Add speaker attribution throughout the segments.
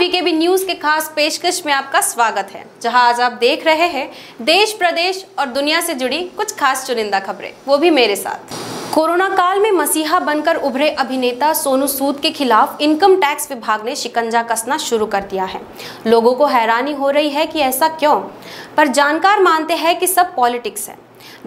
Speaker 1: VKB news के खास पेशकश में आपका स्वागत है जहां आज आप देख रहे हैं देश प्रदेश और दुनिया से जुड़ी कुछ खास चुनिंदा खबरें वो भी मेरे साथ कोरोना काल में मसीहा बनकर उभरे अभिनेता सोनू सूद के खिलाफ इनकम टैक्स विभाग ने शिकंजा कसना शुरू कर दिया है लोगों को हैरानी हो रही है कि ऐसा क्यों पर जानकार मानते हैं कि सब पॉलिटिक्स है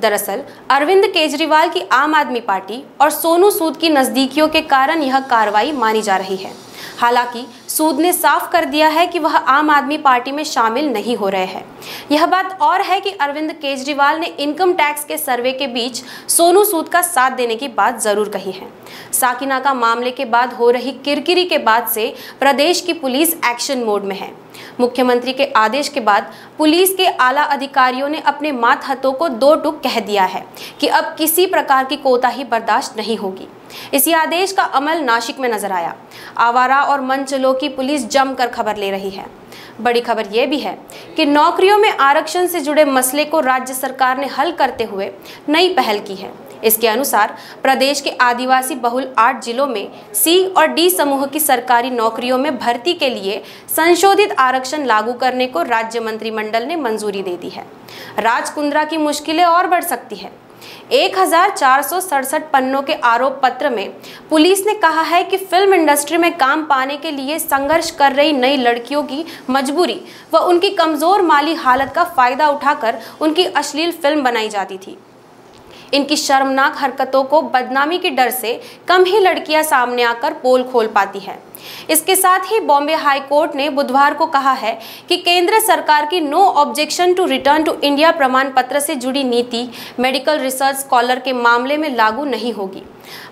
Speaker 1: दरअसल अरविंद केजरीवाल की आम आदमी पार्टी और सोनू सूद की नज़दीकियों के कारण यह कार्रवाई मानी जा रही है हालांकि सूद ने साफ कर दिया है कि वह आम आदमी पार्टी में शामिल नहीं हो रहे हैं यह बात और है कि अरविंद केजरीवाल ने इनकम टैक्स के सर्वे के बीच सोनू सूद का साथ देने की बात जरूर कही है साकिना का मामले के बाद हो रही किरकिरी के बाद से प्रदेश की पुलिस एक्शन मोड में है मुख्यमंत्री के आदेश के बाद पुलिस के आला अधिकारियों ने अपने मातहतों को दो टुक कह दिया है कि अब किसी प्रकार की कोताही बर्दाश्त नहीं होगी इसी आदेश का अमल नासिक में नजर आया आवारा और मनचलों की पुलिस जमकर खबर ले रही है बड़ी खबर यह भी है कि नौकरियों में आरक्षण से जुड़े मसले को राज्य सरकार ने हल करते हुए नई पहल की है इसके अनुसार प्रदेश के आदिवासी बहुल आठ जिलों में सी और डी समूह की सरकारी नौकरियों में भर्ती के लिए संशोधित आरक्षण लागू करने को राज्य मंत्रिमंडल ने मंजूरी दे दी है राजकुंद्रा की मुश्किलें और बढ़ सकती है एक पन्नों के आरोप पत्र में पुलिस ने कहा है कि फिल्म इंडस्ट्री में काम पाने के लिए संघर्ष कर रही नई लड़कियों की मजबूरी व उनकी कमज़ोर माली हालत का फ़ायदा उठाकर उनकी अश्लील फिल्म बनाई जाती थी इनकी शर्मनाक हरकतों को बदनामी के डर से कम ही लड़कियां सामने आकर पोल खोल पाती हैं इसके साथ ही बॉम्बे हाई कोर्ट ने बुधवार को कहा है कि केंद्र सरकार की no objection to return to India प्रमाण पत्र से जुड़ी नीति मेडिकल रिसर्च स्कॉलर के मामले में लागू नहीं होगी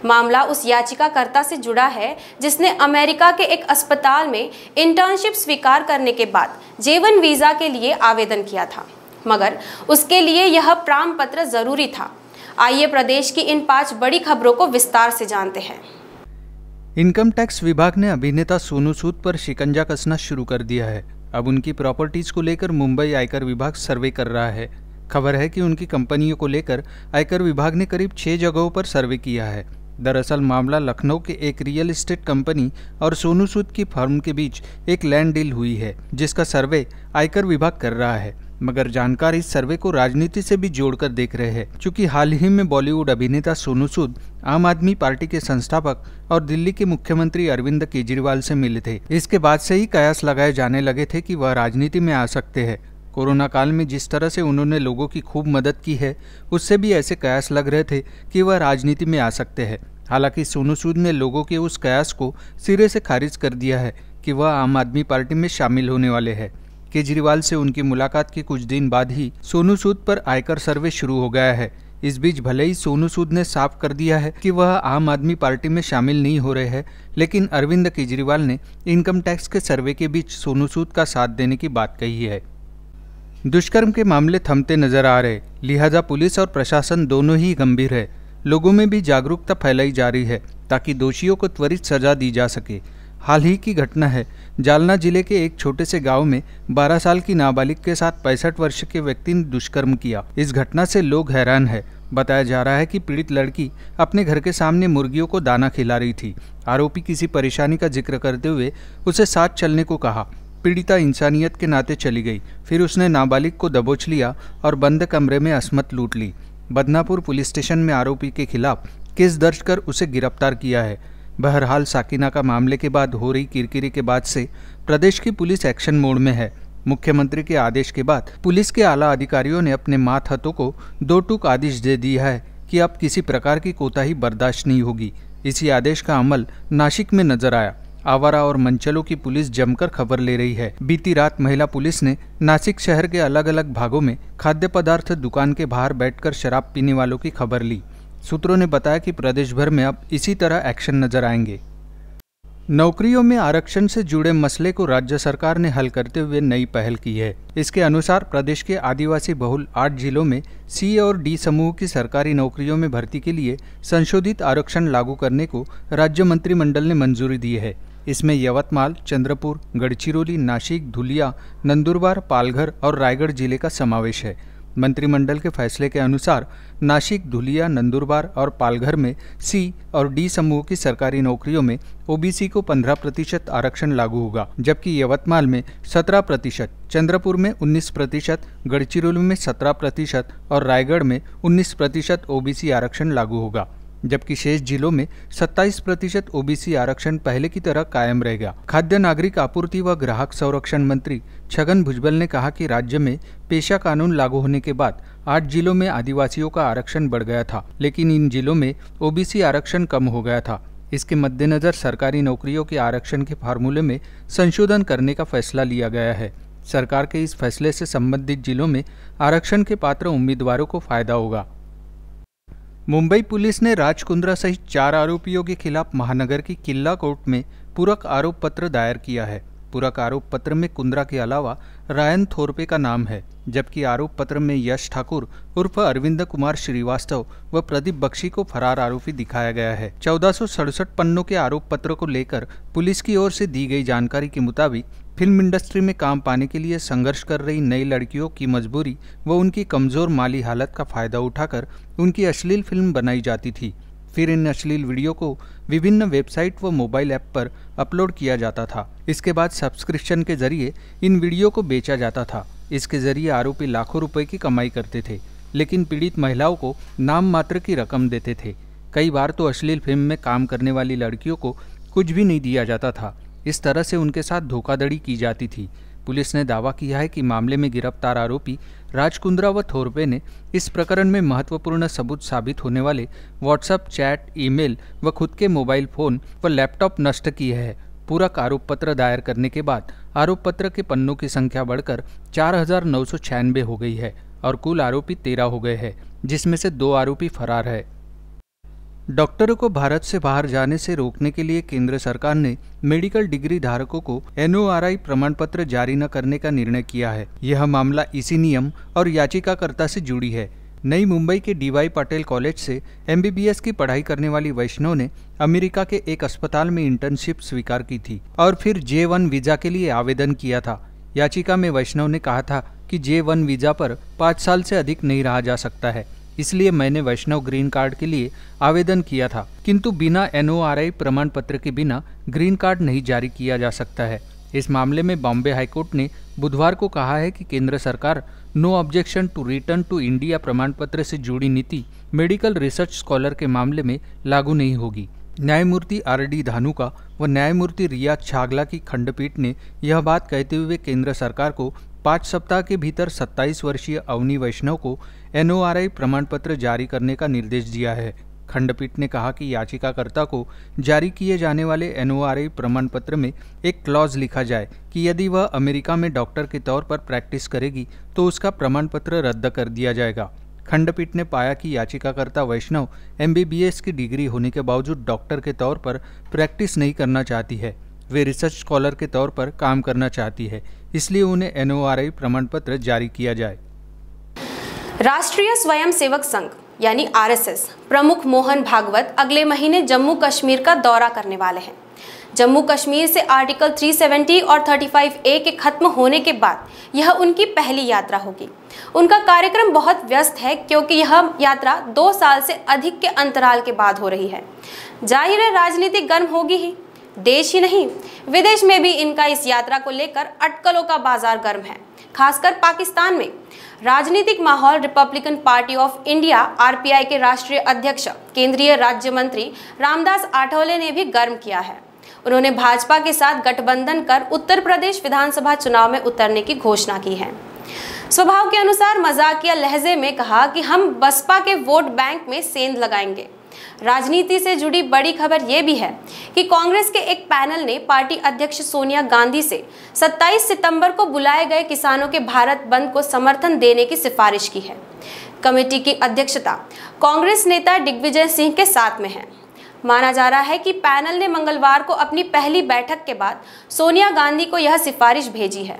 Speaker 1: मामला उस याचिकाकर्ता से जुड़ा है जिसने अमेरिका के एक अस्पताल में इंटर्नशिप स्वीकार करने के बाद जीवन वीज़ा के लिए आवेदन किया था मगर उसके लिए यह प्राम पत्र जरूरी था आइए प्रदेश की इन पांच बड़ी खबरों को विस्तार से जानते हैं
Speaker 2: इनकम टैक्स विभाग ने अभिनेता सोनू सूद पर शिकंजा कसना शुरू कर दिया है अब उनकी प्रॉपर्टीज को लेकर मुंबई आयकर विभाग सर्वे कर रहा है खबर है कि उनकी कंपनियों को लेकर आयकर विभाग ने करीब छह जगहों पर सर्वे किया है दरअसल मामला लखनऊ के एक रियल एस्टेट कंपनी और सोनू सूद की फर्म के बीच एक लैंड डील हुई है जिसका सर्वे आयकर विभाग कर रहा है मगर जानकार इस सर्वे को राजनीति से भी जोड़कर देख रहे हैं क्योंकि हाल ही में बॉलीवुड अभिनेता सोनू सूद आम आदमी पार्टी के संस्थापक और दिल्ली के मुख्यमंत्री अरविंद केजरीवाल से मिले थे इसके बाद से ही कयास लगाए जाने लगे थे कि वह राजनीति में आ सकते हैं कोरोना काल में जिस तरह से उन्होंने लोगों की खूब मदद की है उससे भी ऐसे कयास लग रहे थे कि वह राजनीति में आ सकते हैं हालांकि सोनू सूद ने लोगों के उस कयास को सिरे से खारिज कर दिया है कि वह आम आदमी पार्टी में शामिल होने वाले हैं केजरीवाल से उनकी मुलाकात के कुछ दिन बाद ही सोनू सूद पर आयकर सर्वे शुरू हो गया है इस बीच भले ही सोनू सूद ने साफ कर दिया है कि वह आम आदमी पार्टी में शामिल नहीं हो रहे हैं लेकिन अरविंद केजरीवाल ने इनकम टैक्स के सर्वे के बीच सोनू सूद का साथ देने की बात कही है दुष्कर्म के मामले थमते नजर आ रहे लिहाजा पुलिस और प्रशासन दोनों ही गंभीर है लोगों में भी जागरूकता फैलाई जा रही है ताकि दोषियों को त्वरित सजा दी जा सके हाल ही की घटना है जालना जिले के एक छोटे से गांव में 12 साल की नाबालिग के साथ पैंसठ वर्ष के व्यक्ति ने दुष्कर्म किया इस घटना से लोग हैरान है बताया जा रहा है कि पीड़ित लड़की अपने घर के सामने मुर्गियों को दाना खिला रही थी आरोपी किसी परेशानी का जिक्र करते हुए उसे साथ चलने को कहा पीड़िता इंसानियत के नाते चली गई फिर उसने नाबालिग को दबोच लिया और बंद कमरे में असमत लूट ली बदनापुर पुलिस स्टेशन में आरोपी के खिलाफ केस दर्ज कर उसे गिरफ्तार किया है बहरहाल साकिना का मामले के बाद हो रही किरकिरी के बाद से प्रदेश की पुलिस एक्शन मोड में है मुख्यमंत्री के आदेश के बाद पुलिस के आला अधिकारियों ने अपने मातहतों को दो टूक आदेश दे दिया है कि अब किसी प्रकार की कोताही बर्दाश्त नहीं होगी इसी आदेश का अमल नासिक में नजर आया आवारा और मंचलों की पुलिस जमकर खबर ले रही है बीती रात महिला पुलिस ने नासिक शहर के अलग अलग भागों में खाद्य पदार्थ दुकान के बाहर बैठकर शराब पीने वालों की खबर ली सूत्रों ने बताया कि प्रदेश भर में अब इसी तरह एक्शन नजर आएंगे नौकरियों में आरक्षण से जुड़े मसले को राज्य सरकार ने हल करते हुए नई पहल की है इसके अनुसार प्रदेश के आदिवासी बहुल आठ जिलों में सी और डी समूह की सरकारी नौकरियों में भर्ती के लिए संशोधित आरक्षण लागू करने को राज्य मंत्रिमंडल ने मंजूरी दी है इसमें यवतमाल चंद्रपुर गढ़चिरौली नासिक धुलिया नंदुरबार पालघर और रायगढ़ जिले का समावेश है मंत्रिमंडल के फैसले के अनुसार नासिक धुलिया नंदुरबार और पालघर में सी और डी समूह की सरकारी नौकरियों में ओबीसी को 15 प्रतिशत आरक्षण लागू होगा जबकि यवतमाल में 17 प्रतिशत चंद्रपुर में 19 प्रतिशत गढ़चिरौली में 17 प्रतिशत और रायगढ़ में 19 प्रतिशत ओबीसी आरक्षण लागू होगा जबकि शेष जिलों में 27 प्रतिशत ओबीसी आरक्षण पहले की तरह कायम रहेगा खाद्य नागरिक आपूर्ति व ग्राहक संरक्षण मंत्री छगन भुजबल ने कहा कि राज्य में पेशा कानून लागू होने के बाद आठ जिलों में आदिवासियों का आरक्षण बढ़ गया था लेकिन इन जिलों में ओबीसी आरक्षण कम हो गया था इसके मद्देनजर सरकारी नौकरियों के आरक्षण के फार्मूले में संशोधन करने का फैसला लिया गया है सरकार के इस फैसले से संबंधित जिलों में आरक्षण के पात्र उम्मीदवारों को फायदा होगा मुंबई पुलिस ने राज कुंद्रा सहित चार आरोपियों के खिलाफ महानगर की किला कोर्ट में पूरक आरोप पत्र दायर किया है पूरक आरोप पत्र में कुंद्रा के अलावा रायन थोरपे का नाम है जबकि आरोप पत्र में यश ठाकुर उर्फ अरविंद कुमार श्रीवास्तव व प्रदीप बख्शी को फरार आरोपी दिखाया गया है चौदह पन्नों के आरोप पत्र को लेकर पुलिस की ओर से दी गई जानकारी के मुताबिक फिल्म इंडस्ट्री में काम पाने के लिए संघर्ष कर रही नई लड़कियों की मजबूरी व उनकी कमज़ोर माली हालत का फ़ायदा उठाकर उनकी अश्लील फिल्म बनाई जाती थी फिर इन अश्लील वीडियो को विभिन्न वेबसाइट व मोबाइल ऐप पर अपलोड किया जाता था इसके बाद सब्सक्रिप्शन के जरिए इन वीडियो को बेचा जाता था इसके जरिए आरोपी लाखों रुपए की कमाई करते थे लेकिन पीड़ित महिलाओं को नाम मात्र की रकम देते थे कई बार तो अश्लील फिल्म में काम करने वाली लड़कियों को कुछ भी नहीं दिया जाता था इस तरह से उनके साथ धोखाधड़ी की जाती थी पुलिस ने दावा किया है कि मामले में गिरफ्तार आरोपी राजकुंद्रा व थोरपे ने इस प्रकरण में महत्वपूर्ण सबूत साबित होने वाले व्हाट्सएप चैट ईमेल व खुद के मोबाइल फोन व लैपटॉप नष्ट किए हैं पूरक आरोप पत्र दायर करने के बाद आरोप पत्र के पन्नों की संख्या बढ़कर चार हो गई है और कुल आरोपी तेरह हो गए हैं जिसमें से दो आरोपी फरार है डॉक्टरों को भारत से बाहर जाने से रोकने के लिए केंद्र सरकार ने मेडिकल डिग्री धारकों को एन प्रमाण पत्र जारी न करने का निर्णय किया है यह मामला इसी नियम और याचिकाकर्ता से जुड़ी है नई मुंबई के डीवाई पटेल कॉलेज से एमबीबीएस की पढ़ाई करने वाली वैष्णव ने अमेरिका के एक अस्पताल में इंटर्नशिप स्वीकार की थी और फिर जे वन वीजा के लिए आवेदन किया था याचिका में वैष्णव ने कहा था कि जे वन वीजा पर पाँच साल से अधिक नहीं रहा जा सकता है इसलिए मैंने वैष्णव ग्रीन कार्ड के लिए आवेदन किया था किंतु बिना एनओआरआई प्रमाण पत्र के बिना ग्रीन कार्ड नहीं जारी किया जा सकता है इस मामले में बॉम्बे हाईकोर्ट ने बुधवार को कहा है कि केंद्र सरकार no objection to return to India प्रमाण पत्र से जुड़ी नीति मेडिकल रिसर्च स्कॉलर के मामले में लागू नहीं होगी न्यायमूर्ति आर डी धानुका व न्यायमूर्ति रिया छागला की खंडपीठ ने यह बात कहते हुए केंद्र सरकार को पाँच सप्ताह के भीतर 27 वर्षीय अवनी वैष्णव को एनओआरआई प्रमाण पत्र जारी करने का निर्देश दिया है खंडपीठ ने कहा कि याचिकाकर्ता को जारी किए जाने वाले एनओआरआई प्रमाण पत्र में एक क्लॉज लिखा जाए कि यदि वह अमेरिका में डॉक्टर के तौर पर प्रैक्टिस करेगी तो उसका प्रमाण पत्र रद्द कर दिया जाएगा खंडपीठ ने पाया कि याचिकाकर्ता वैष्णव एम की डिग्री होने के बावजूद डॉक्टर के तौर पर प्रैक्टिस नहीं करना चाहती है वे रिसर्च स्कॉलर के तौर पर काम करना चाहती है इसलिए उन्हें एनओआरआई प्रमाण पत्र जारी किया जाए
Speaker 1: राष्ट्रीय स्वयंसेवक संघ यानी आरएसएस प्रमुख मोहन भागवत अगले महीने जम्मू कश्मीर का दौरा करने वाले हैं जम्मू कश्मीर से आर्टिकल 370 और 35 ए के खत्म होने के बाद यह उनकी पहली यात्रा होगी उनका कार्यक्रम बहुत व्यस्त है क्योंकि यह यात्रा दो साल से अधिक के अंतराल के बाद हो रही है जाहिर है राजनीति गर्म होगी ही देश ही नहीं विदेश में भी इनका इस यात्रा को लेकर अटकलों का बाजार गर्म है खासकर पाकिस्तान में राजनीतिक माहौल Republican party of India RPI के राष्ट्रीय अध्यक्ष केंद्रीय राज्य मंत्री रामदास आठौले ने भी गर्म किया है उन्होंने भाजपा के साथ गठबंधन कर उत्तर प्रदेश विधानसभा चुनाव में उतरने की घोषणा की है स्वभाव के अनुसार मजाकिया लहजे में कहा कि हम बसपा के वोट बैंक में सेंध लगाएंगे राजनीति से जुड़ी बड़ी खबर यह भी है कि कांग्रेस के एक पैनल ने पार्टी अध्यक्ष सोनिया गांधी से 27 सितंबर को बुलाए गए किसानों के भारत बंद को समर्थन देने की सिफारिश की है कमेटी की अध्यक्षता कांग्रेस नेता दिग्विजय सिंह के साथ में है माना जा रहा है कि पैनल ने मंगलवार को अपनी पहली बैठक के बाद सोनिया गांधी को यह सिफारिश भेजी है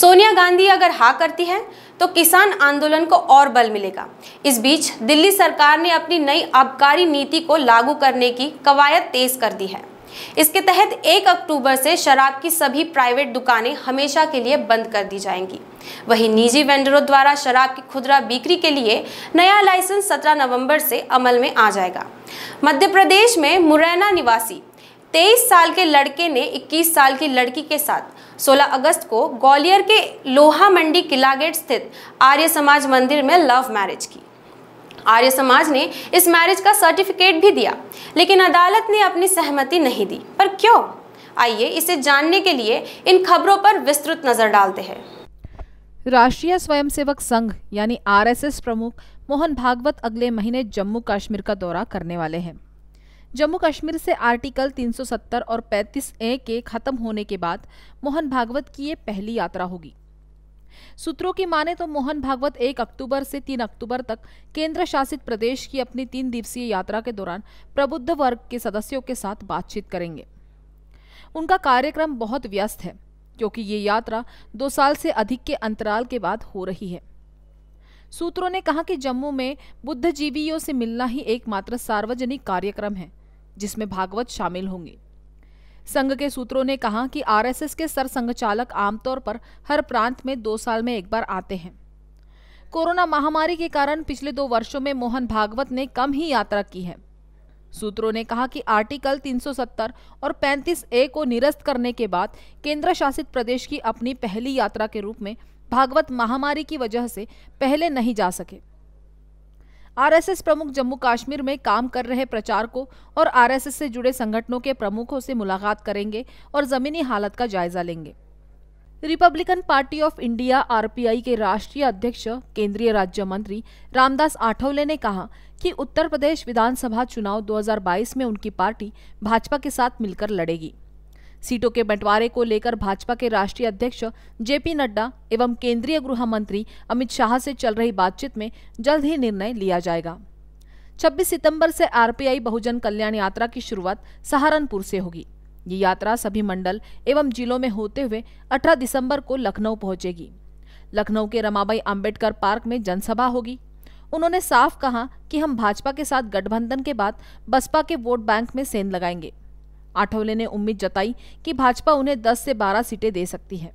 Speaker 1: सोनिया गांधी अगर हाँ करती हैं तो किसान आंदोलन को और बल मिलेगा इस बीच दिल्ली सरकार ने अपनी नई आबकारी नीति को लागू करने की कवायद तेज कर दी है इसके तहत 1 अक्टूबर से शराब की सभी प्राइवेट दुकानें हमेशा के लिए बंद कर दी जाएंगी वहीं निजी वेंडरों द्वारा शराब की खुदरा बिक्री के लिए नया लाइसेंस 17 नवंबर से अमल में आ जाएगा मध्य प्रदेश में मुरैना निवासी 23 साल के लड़के ने 21 साल की लड़की के साथ 16 अगस्त को ग्वालियर के लोहा मंडी किला गेट स्थित आर्य समाज मंदिर में लव मैरिज की आर्य समाज ने इस मैरिज का सर्टिफिकेट भी दिया लेकिन अदालत ने अपनी सहमति नहीं दी पर क्यों आइए इसे जानने के लिए इन खबरों पर विस्तृत नजर डालते हैं
Speaker 3: राष्ट्रीय स्वयंसेवक संघ यानी आरएसएस प्रमुख मोहन भागवत अगले महीने जम्मू कश्मीर का दौरा करने वाले हैं जम्मू कश्मीर से आर्टिकल 370 और 35 ए के खत्म होने के बाद मोहन भागवत की ये पहली यात्रा होगी सूत्रों की माने तो मोहन भागवत 1 अक्टूबर से 3 अक्टूबर तक केंद्र शासित प्रदेश की अपनी तीन दिवसीय यात्रा के दौरान प्रबुद्ध वर्ग के सदस्यों के साथ बातचीत करेंगे उनका कार्यक्रम बहुत व्यस्त है क्योंकि ये यात्रा दो साल से अधिक के अंतराल के बाद हो रही है सूत्रों ने कहा कि जम्मू में जीवियों से मिलना ही एकमात्र सार्वजनिक कार्यक्रम है जिसमें भागवत शामिल होंगे संघ के सूत्रों ने कहा कि आरएसएस के सरसंघ चालक आमतौर पर हर प्रांत में दो साल में एक बार आते हैं कोरोना महामारी के कारण पिछले दो वर्षों में मोहन भागवत ने कम ही यात्रा की है सूत्रों ने कहा कि आर्टिकल 370 और 35 ए को निरस्त करने के बाद केंद्र शासित प्रदेश की अपनी पहली यात्रा के रूप में भागवत महामारी की वजह से पहले नहीं जा सके आरएसएस प्रमुख जम्मू कश्मीर में काम कर रहे प्रचारकों और आरएसएस से जुड़े संगठनों के प्रमुखों से मुलाकात करेंगे और जमीनी हालत का जायजा लेंगे Republican party of India RPI के राष्ट्रीय अध्यक्ष केंद्रीय राज्य मंत्री रामदास आठवले ने कहा कि उत्तर प्रदेश विधानसभा चुनाव 2022 में उनकी पार्टी भाजपा के साथ मिलकर लड़ेगी सीटों के बंटवारे को लेकर भाजपा के राष्ट्रीय अध्यक्ष जेपी नड्डा एवं केंद्रीय गृह मंत्री अमित शाह से चल रही बातचीत में जल्द ही निर्णय लिया जाएगा 26 सितंबर से आरपीआई बहुजन कल्याण यात्रा की शुरुआत सहारनपुर से होगी ये यात्रा सभी मंडल एवं जिलों में होते हुए 18 दिसंबर को लखनऊ पहुंचेगी लखनऊ के रमाबाई अंबेडकर पार्क में जनसभा होगी उन्होंने साफ कहा कि हम भाजपा के साथ गठबंधन के बाद बसपा के वोट बैंक में सेंध लगाएंगे आठवले ने उम्मीद जताई कि भाजपा उन्हें 10 से 12 सीटें दे सकती है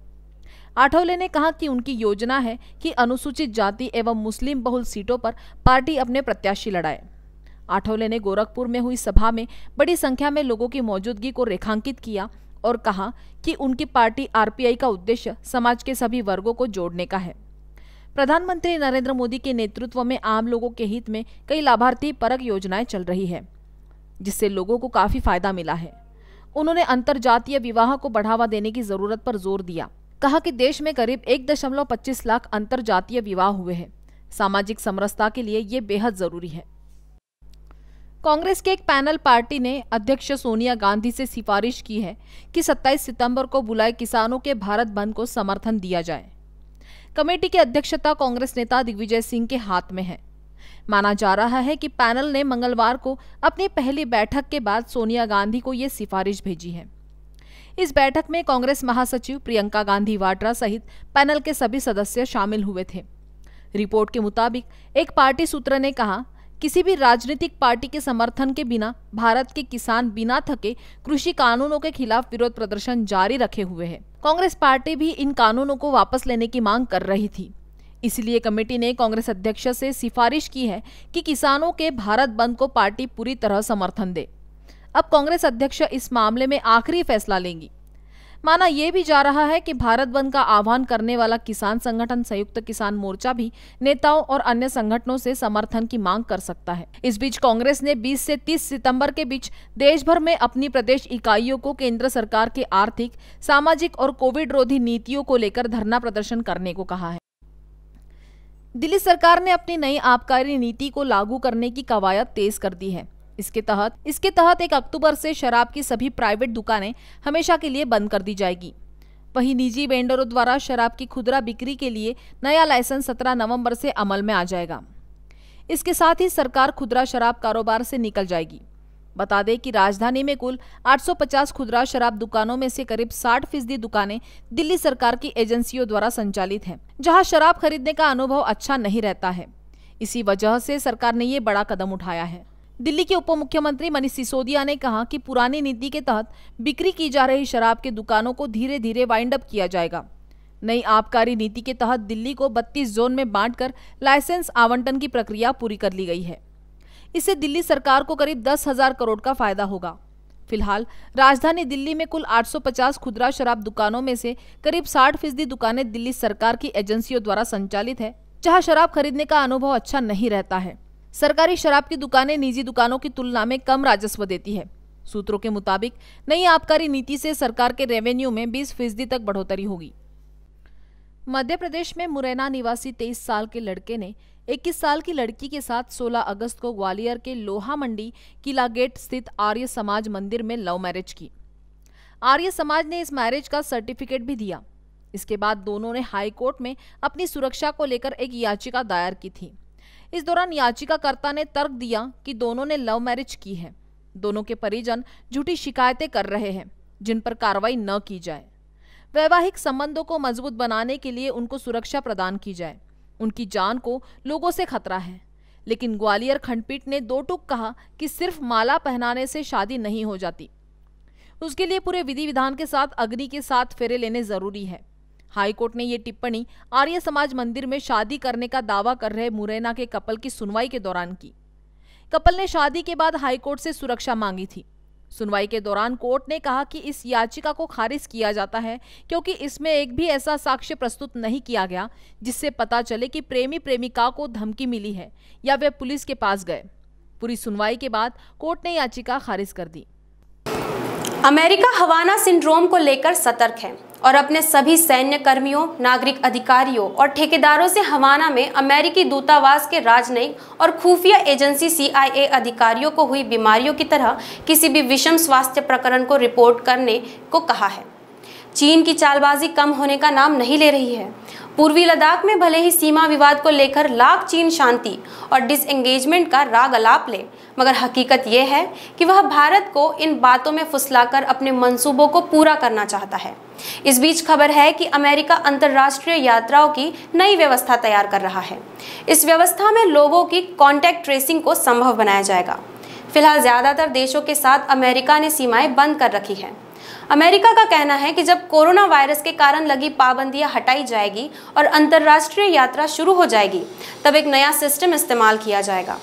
Speaker 3: आठवले ने कहा कि उनकी योजना है कि अनुसूचित जाति एवं मुस्लिम बहुल सीटों पर पार्टी अपने प्रत्याशी लड़ाए आठवले ने गोरखपुर में हुई सभा में बड़ी संख्या में लोगों की मौजूदगी को रेखांकित किया और कहा कि उनकी पार्टी आरपीआई का उद्देश्य समाज के सभी वर्गों को जोड़ने का है प्रधानमंत्री नरेंद्र मोदी के नेतृत्व में आम लोगों के हित में कई लाभार्थी परक योजनाएं चल रही है जिससे लोगों को काफी फायदा मिला है उन्होंने अंतर्जातीय विवाह को बढ़ावा देने की जरूरत पर जोर दिया कहा कि देश में करीब एक दशमलव पच्चीस लाख अंतर्जातीय विवाह हुए हैं सामाजिक समरसता के लिए ये बेहद जरूरी है कांग्रेस के एक पैनल पार्टी ने अध्यक्ष सोनिया गांधी से सिफारिश की है कि 27 सितंबर को बुलाए किसानों के भारत बंद को समर्थन दिया जाए कमेटी की अध्यक्षता कांग्रेस नेता दिग्विजय सिंह के हाथ में है माना जा रहा है कि पैनल ने मंगलवार को अपनी पहली बैठक के बाद सोनिया गांधी को ये सिफारिश भेजी है इस बैठक में कांग्रेस महासचिव प्रियंका गांधी वाड्रा सहित पैनल के सभी सदस्य शामिल हुए थे रिपोर्ट के मुताबिक एक पार्टी सूत्र ने कहा किसी भी राजनीतिक पार्टी के समर्थन के बिना भारत के किसान बिना थके कृषि कानूनों के खिलाफ विरोध प्रदर्शन जारी रखे हुए है कांग्रेस पार्टी भी इन कानूनों को वापस लेने की मांग कर रही थी इसलिए कमेटी ने कांग्रेस अध्यक्ष से सिफारिश की है कि किसानों के भारत बंद को पार्टी पूरी तरह समर्थन दे अब कांग्रेस अध्यक्ष इस मामले में आखिरी फैसला लेंगी माना यह भी जा रहा है कि भारत बंद का आह्वान करने वाला किसान संगठन संयुक्त किसान मोर्चा भी नेताओं और अन्य संगठनों से समर्थन की मांग कर सकता है इस बीच कांग्रेस ने 20 से 30 सितंबर के बीच देश भर में अपनी प्रदेश इकाइयों को केंद्र सरकार के आर्थिक सामाजिक और कोविड रोधी नीतियों को लेकर धरना प्रदर्शन करने को कहा है दिल्ली सरकार ने अपनी नई आबकारी नीति को लागू करने की कवायद तेज कर दी है इसके तहत इसके तहत एक अक्टूबर से शराब की सभी प्राइवेट दुकानें हमेशा के लिए बंद कर दी जाएगी वहीं निजी वेंडरों द्वारा शराब की खुदरा बिक्री के लिए नया लाइसेंस 17 नवंबर से अमल में आ जाएगा इसके साथ ही सरकार खुदरा शराब कारोबार से निकल जाएगी बता दें कि राजधानी में कुल 850 खुदरा शराब दुकानों में से करीब 60 फीसदी दुकानें दिल्ली सरकार की एजेंसियों द्वारा संचालित हैं, जहां शराब खरीदने का अनुभव अच्छा नहीं रहता है इसी वजह से सरकार ने ये बड़ा कदम उठाया है दिल्ली के उप मुख्यमंत्री मनीष सिसोदिया ने कहा कि पुरानी नीति के तहत बिक्री की जा रही शराब के दुकानों को धीरे धीरे वाइंड अप किया जाएगा नई आबकारी नीति के तहत दिल्ली को 32 जोन में बांटकर लाइसेंस आवंटन की प्रक्रिया पूरी कर ली गई है इससे दिल्ली सरकार को करीब दस हजार करोड़ का फायदा होगा फिलहाल राजधानी दिल्ली में कुल 850 खुदरा शराब दुकानों में से करीब 60 फीसदी दुकानें दिल्ली सरकार की एजेंसियों द्वारा संचालित है जहां शराब खरीदने का अनुभव अच्छा नहीं रहता है सरकारी शराब की दुकानें निजी दुकानों की तुलना में कम राजस्व देती है सूत्रों के मुताबिक नई आबकारी नीति से सरकार के रेवेन्यू में 20 फीसदी तक बढ़ोतरी होगी मध्य प्रदेश में मुरैना निवासी 23 साल के लड़के ने 21 साल की लड़की के साथ 16 अगस्त को ग्वालियर के लोहा मंडी किला गेट स्थित आर्य समाज मंदिर में लव मैरिज की आर्य समाज ने इस मैरिज का सर्टिफिकेट भी दिया इसके बाद दोनों ने हाई कोर्ट में अपनी सुरक्षा को लेकर एक याचिका दायर की थी इस दौरान याचिकाकर्ता ने तर्क दिया कि दोनों ने लव मैरिज की है दोनों के परिजन झूठी शिकायतें कर रहे हैं जिन पर कार्रवाई न की जाए वैवाहिक संबंधों को मजबूत बनाने के लिए उनको सुरक्षा प्रदान की जाए उनकी जान को लोगों से खतरा है लेकिन ग्वालियर खंडपीठ ने दो टुक कहा कि सिर्फ माला पहनाने से शादी नहीं हो जाती उसके लिए पूरे विधि विधान के साथ अग्नि के साथ फेरे लेने जरूरी है हाईकोर्ट ने यह टिप्पणी आर्य समाज मंदिर में शादी करने का दावा कर रहे मुरैना के कपल की सुनवाई के दौरान की कपल ने शादी के बाद हाईकोर्ट से सुरक्षा मांगी थी सुनवाई के दौरान कोर्ट ने कहा कि इस याचिका को खारिज किया जाता है क्योंकि इसमें एक भी ऐसा साक्ष्य प्रस्तुत नहीं किया गया जिससे पता चले कि प्रेमी प्रेमिका को धमकी मिली है या वे पुलिस के पास गए पूरी सुनवाई के बाद कोर्ट ने याचिका खारिज कर दी अमेरिका हवाना सिंड्रोम को लेकर सतर्क है और अपने
Speaker 1: सभी सैन्य कर्मियों नागरिक अधिकारियों और ठेकेदारों से हवाना में अमेरिकी दूतावास के राजनयिक और खुफिया एजेंसी सीआईए अधिकारियों को हुई बीमारियों की तरह किसी भी विषम स्वास्थ्य प्रकरण को रिपोर्ट करने को कहा है चीन की चालबाजी कम होने का नाम नहीं ले रही है पूर्वी लद्दाख में भले ही सीमा विवाद को लेकर लाख चीन शांति और डिसएंगेजमेंट का राग अलाप ले मगर हकीकत यह है कि वह भारत को इन बातों में फुसलाकर अपने मंसूबों को पूरा करना चाहता है इस बीच खबर है कि अमेरिका अंतर्राष्ट्रीय यात्राओं की नई व्यवस्था तैयार कर रहा है इस व्यवस्था में लोगों की कॉन्टैक्ट ट्रेसिंग को संभव बनाया जाएगा फिलहाल ज़्यादातर देशों के साथ अमेरिका ने सीमाएँ बंद कर रखी हैं अमेरिका का कहना है कि जब कोरोना वायरस के कारण लगी पाबंदियां हटाई जाएगी और अंतर्राष्ट्रीय यात्रा शुरू हो जाएगी तब एक नया सिस्टम इस्तेमाल किया जाएगा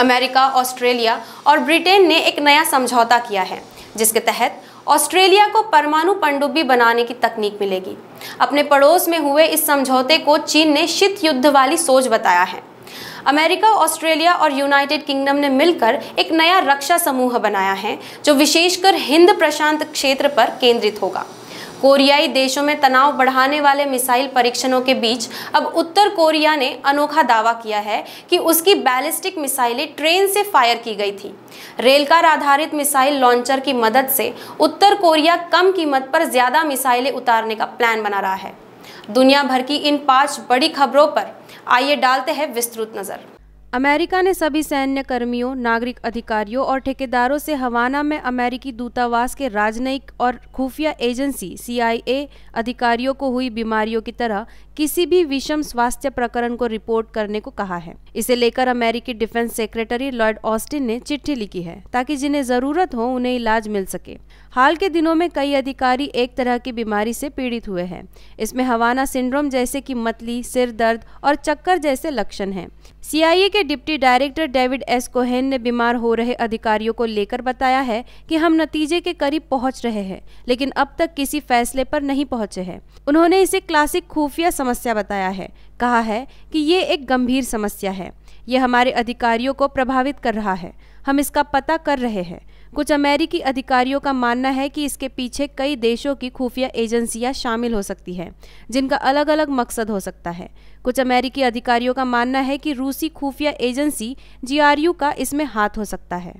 Speaker 1: अमेरिका ऑस्ट्रेलिया और ब्रिटेन ने एक नया समझौता किया है जिसके तहत ऑस्ट्रेलिया को परमाणु पनडुब्बी बनाने की तकनीक मिलेगी अपने पड़ोस में हुए इस समझौते को चीन ने शीत युद्ध वाली सोच बताया है अमेरिका ऑस्ट्रेलिया और यूनाइटेड किंगडम ने मिलकर एक नया रक्षा समूह बनाया है जो विशेषकर हिंद प्रशांत क्षेत्र पर केंद्रित होगा कोरियाई देशों में तनाव बढ़ाने वाले मिसाइल परीक्षणों के बीच अब उत्तर कोरिया ने अनोखा दावा किया है कि उसकी बैलिस्टिक मिसाइलें ट्रेन से फायर की गई थी रेलकार आधारित मिसाइल लॉन्चर की मदद से उत्तर कोरिया कम कीमत पर ज़्यादा मिसाइलें उतारने का प्लान बना रहा है दुनिया भर की इन पांच बड़ी खबरों पर आइए डालते हैं विस्तृत नज़र अमेरिका ने सभी सैन्य कर्मियों नागरिक अधिकारियों और ठेकेदारों से हवाना में अमेरिकी दूतावास के राजनयिक और खुफिया एजेंसी सीआईए अधिकारियों को हुई बीमारियों की तरह किसी भी विषम स्वास्थ्य प्रकरण को रिपोर्ट करने को कहा है इसे लेकर अमेरिकी डिफेंस सेक्रेटरी लॉयड ऑस्टिन ने चिट्ठी लिखी है ताकि जिन्हें जरूरत हो उन्हें इलाज मिल सके हाल के दिनों में कई अधिकारी एक तरह की बीमारी से पीड़ित हुए हैं इसमें हवाना सिंड्रोम जैसे कि मतली सिर दर्द और चक्कर जैसे लक्षण हैं सीआईए के deputy director David S Cohen ने बीमार हो रहे अधिकारियों को लेकर बताया है कि हम नतीजे के करीब पहुंच रहे हैं लेकिन अब तक किसी फैसले पर नहीं पहुंचे हैं उन्होंने इसे क्लासिक खुफिया समस्या बताया है कहा है कि ये एक गंभीर समस्या है ये हमारे अधिकारियों को प्रभावित कर रहा है हम इसका पता कर रहे हैं कुछ अमेरिकी अधिकारियों का मानना है कि इसके पीछे कई देशों की खुफिया एजेंसियां शामिल हो सकती हैं जिनका अलग अलग मकसद हो सकता है कुछ अमेरिकी अधिकारियों का मानना है कि रूसी खुफिया एजेंसी जी का इसमें हाथ हो सकता है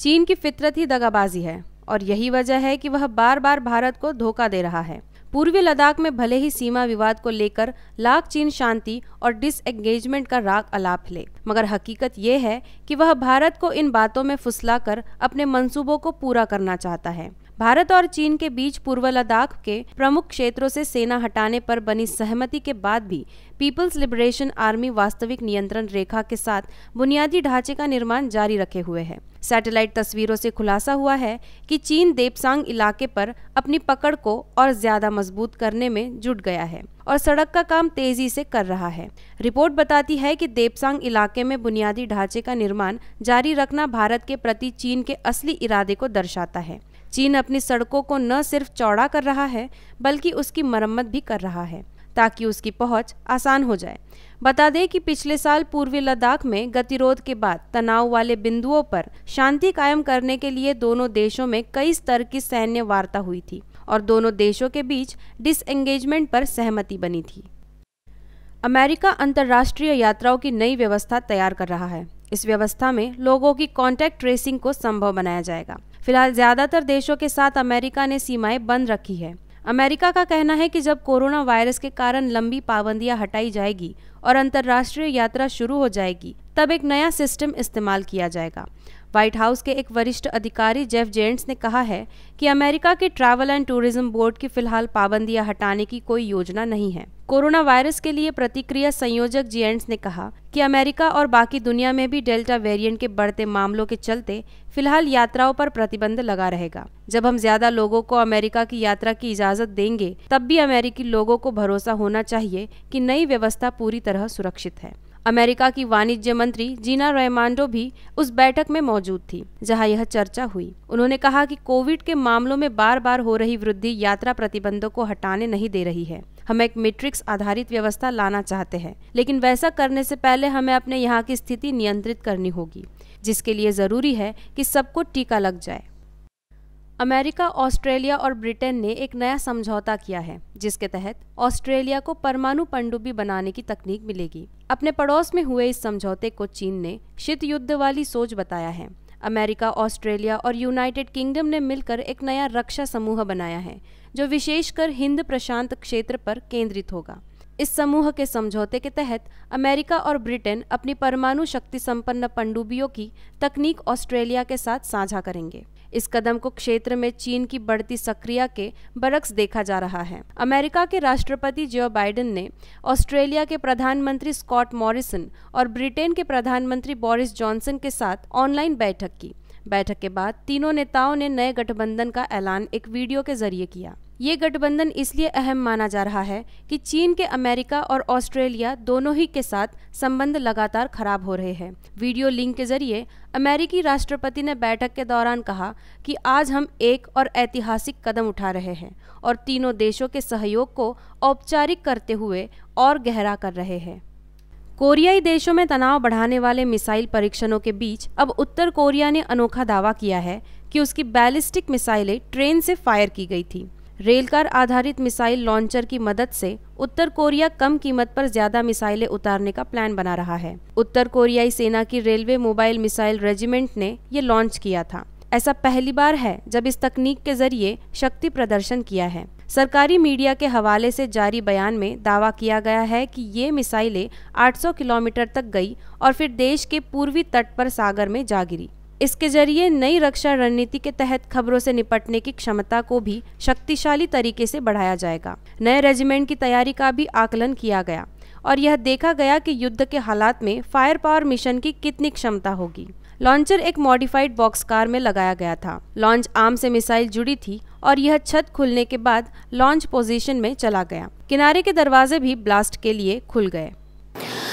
Speaker 1: चीन की फितरत ही दगाबाजी है और यही वजह है कि वह बार बार भारत को धोखा दे रहा है पूर्वी लद्दाख में भले ही सीमा विवाद को लेकर लाख चीन शांति और डिसएंगेजमेंट का राग अलाप ले मगर हकीकत यह है कि वह भारत को इन बातों में फुसलाकर अपने मंसूबों को पूरा करना चाहता है भारत और चीन के बीच पूर्व लद्दाख के प्रमुख क्षेत्रों से सेना हटाने पर बनी सहमति के बाद भी पीपल्स लिबरेशन आर्मी वास्तविक नियंत्रण रेखा के साथ बुनियादी ढांचे का निर्माण जारी रखे हुए है सैटेलाइट तस्वीरों से खुलासा हुआ है कि चीन देपसांग इलाके पर अपनी पकड़ को और ज्यादा मजबूत करने में जुट गया है और सड़क का काम तेजी से कर रहा है रिपोर्ट बताती है कि देपसांग इलाके में बुनियादी ढांचे का निर्माण जारी रखना भारत के प्रति चीन के असली इरादे को दर्शाता है चीन अपनी सड़कों को न सिर्फ चौड़ा कर रहा है बल्कि उसकी मरम्मत भी कर रहा है ताकि उसकी पहुंच आसान हो जाए बता दें कि पिछले साल पूर्वी लद्दाख में गतिरोध के बाद तनाव वाले बिंदुओं पर शांति कायम करने के लिए दोनों देशों में कई स्तर की सैन्य वार्ता हुई थी और दोनों देशों के बीच डिसएंगेजमेंट पर सहमति बनी थी अमेरिका अंतर्राष्ट्रीय यात्राओं की नई व्यवस्था तैयार कर रहा है इस व्यवस्था में लोगों की कॉन्टैक्ट ट्रेसिंग को संभव बनाया जाएगा फिलहाल ज़्यादातर देशों के साथ अमेरिका ने सीमाएं बंद रखी है अमेरिका का कहना है कि जब कोरोना वायरस के कारण लंबी पाबंदियां हटाई जाएगी और अंतर्राष्ट्रीय यात्रा शुरू हो जाएगी तब एक नया सिस्टम इस्तेमाल किया जाएगा व्हाइट हाउस के एक वरिष्ठ अधिकारी जेफ जेंट्स ने कहा है कि अमेरिका के ट्रैवल एंड टूरिज्म बोर्ड की फिलहाल पाबंदियां हटाने की कोई योजना नहीं है कोरोना वायरस के लिए प्रतिक्रिया संयोजक जेंट्स ने कहा कि अमेरिका और बाकी दुनिया में भी डेल्टा वेरिएंट के बढ़ते मामलों के चलते फिलहाल यात्राओं पर प्रतिबंध लगा रहेगा जब हम ज्यादा लोगों को अमेरिका की यात्रा की इजाजत देंगे तब भी अमेरिकी लोगों को भरोसा होना चाहिए कि नई व्यवस्था पूरी तरह सुरक्षित है अमेरिका की वाणिज्य मंत्री जीना रेमांडो भी उस बैठक में मौजूद थी जहां यह चर्चा हुई उन्होंने कहा कि कोविड के मामलों में बार बार हो रही वृद्धि यात्रा प्रतिबंधों को हटाने नहीं दे रही है हम एक मेट्रिक्स आधारित व्यवस्था लाना चाहते हैं लेकिन वैसा करने से पहले हमें अपने यहाँ की स्थिति नियंत्रित करनी होगी जिसके लिए जरूरी है कि सबको टीका लग जाए अमेरिका ऑस्ट्रेलिया और ब्रिटेन ने एक नया समझौता किया है जिसके तहत ऑस्ट्रेलिया को परमाणु पनडुब्बी बनाने की तकनीक मिलेगी अपने पड़ोस में हुए इस समझौते को चीन ने शीत युद्ध वाली सोच बताया है अमेरिका ऑस्ट्रेलिया और यूनाइटेड किंगडम ने मिलकर एक नया रक्षा समूह बनाया है जो विशेषकर हिंद प्रशांत क्षेत्र पर केंद्रित होगा इस समूह के समझौते के तहत अमेरिका और ब्रिटेन अपनी परमाणु शक्ति संपन्न पनडुब्बियों की तकनीक ऑस्ट्रेलिया के साथ साझा करेंगे इस कदम को क्षेत्र में चीन की बढ़ती सक्रिया के बरक्स देखा जा रहा है अमेरिका के राष्ट्रपति जो बाइडेन ने ऑस्ट्रेलिया के प्रधानमंत्री स्कॉट मॉरिसन और ब्रिटेन के प्रधानमंत्री बोरिस जॉनसन के साथ ऑनलाइन बैठक की बैठक के बाद तीनों नेताओं ने नए गठबंधन का ऐलान एक वीडियो के जरिए किया ये गठबंधन इसलिए अहम माना जा रहा है कि चीन के अमेरिका और ऑस्ट्रेलिया दोनों ही के साथ संबंध लगातार खराब हो रहे हैं वीडियो लिंक के जरिए अमेरिकी राष्ट्रपति ने बैठक के दौरान कहा कि आज हम एक और ऐतिहासिक कदम उठा रहे हैं और तीनों देशों के सहयोग को औपचारिक करते हुए और गहरा कर रहे हैं कोरियाई देशों में तनाव बढ़ाने वाले मिसाइल परीक्षणों के बीच अब उत्तर कोरिया ने अनोखा दावा किया है कि उसकी बैलिस्टिक मिसाइलें ट्रेन से फायर की गई थी रेलकार आधारित मिसाइल लॉन्चर की मदद से उत्तर कोरिया कम कीमत पर ज्यादा मिसाइलें उतारने का प्लान बना रहा है उत्तर कोरियाई सेना की रेलवे मोबाइल मिसाइल रेजिमेंट ने ये लॉन्च किया था ऐसा पहली बार है जब इस तकनीक के जरिए शक्ति प्रदर्शन किया है सरकारी मीडिया के हवाले से जारी बयान में दावा किया गया है कि ये मिसाइलें 800 किलोमीटर तक गई और फिर देश के पूर्वी तट पर सागर में जा गिरी इसके जरिए नई रक्षा रणनीति के तहत खबरों से निपटने की क्षमता को भी शक्तिशाली तरीके से बढ़ाया जाएगा नए रेजिमेंट की तैयारी का भी आकलन किया गया और यह देखा गया कि युद्ध के हालात में फायर पावर मिशन की कितनी क्षमता होगी लॉन्चर एक मॉडिफाइड बॉक्स कार में लगाया गया था लॉन्च आर्म से मिसाइल जुड़ी थी और यह छत खुलने के बाद लॉन्च पोजीशन में चला गया किनारे के दरवाजे भी ब्लास्ट के लिए खुल गए